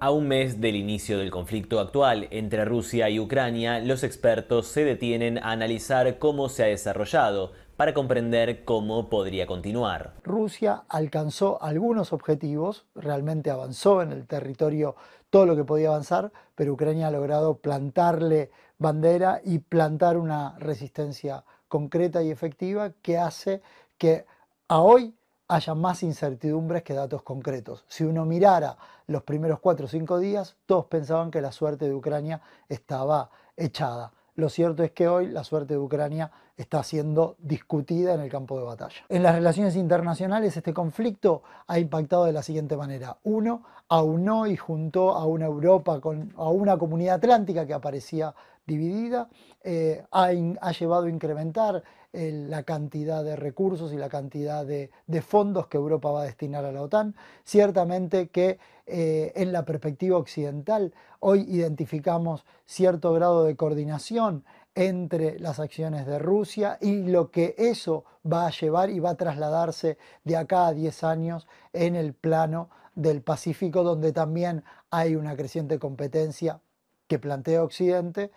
A un mes del inicio del conflicto actual entre Rusia y Ucrania, los expertos se detienen a analizar cómo se ha desarrollado para comprender cómo podría continuar. Rusia alcanzó algunos objetivos, realmente avanzó en el territorio todo lo que podía avanzar, pero Ucrania ha logrado plantarle bandera y plantar una resistencia concreta y efectiva que hace que a hoy haya más incertidumbres que datos concretos. Si uno mirara los primeros cuatro o cinco días, todos pensaban que la suerte de Ucrania estaba echada. Lo cierto es que hoy la suerte de Ucrania está siendo discutida en el campo de batalla. En las relaciones internacionales este conflicto ha impactado de la siguiente manera. Uno, aunó y juntó a una Europa a una comunidad atlántica que aparecía dividida, eh, ha, llevado a incrementar eh, la cantidad de recursos y la cantidad de, fondos que Europa va a destinar a la OTAN. Ciertamente que eh, en la perspectiva occidental hoy identificamos cierto grado de coordinación entre las acciones de Rusia y lo que eso va a llevar y va a trasladarse de acá a 10 años en el plano del Pacífico, donde también hay una creciente competencia que plantea Occidente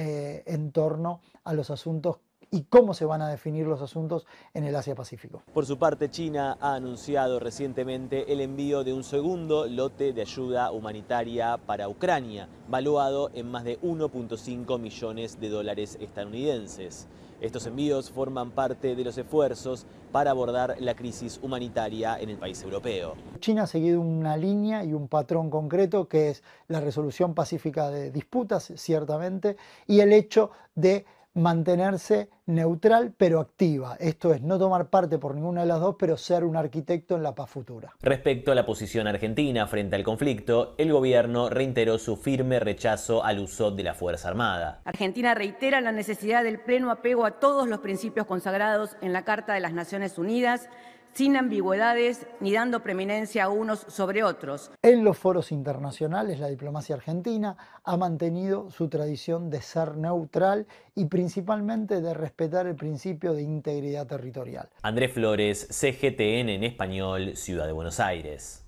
eh, en torno a los asuntos y cómo se van a definir los asuntos en el Asia-Pacífico. Por su parte, China ha anunciado recientemente el envío de un segundo lote de ayuda humanitaria para Ucrania, valuado en más de 1.5 millones de dólares estadounidenses. Estos envíos forman parte de los esfuerzos para abordar la crisis humanitaria en el país europeo. China ha seguido una línea y un patrón concreto que es la resolución pacífica de disputas, ciertamente, y el hecho de mantenerse neutral pero activa. Esto es no tomar parte por ninguna de las dos, pero ser un arquitecto en la paz futura. Respecto a la posición argentina frente al conflicto, el gobierno reiteró su firme rechazo al uso de la Fuerza Armada. Argentina reitera la necesidad del pleno apego a todos los principios consagrados en la Carta de las Naciones Unidas sin ambigüedades ni dando preeminencia a unos sobre otros. En los foros internacionales, la diplomacia argentina ha mantenido su tradición de ser neutral y principalmente de respetar el principio de integridad territorial. Andrés Flores, CGTN en español, Ciudad de Buenos Aires.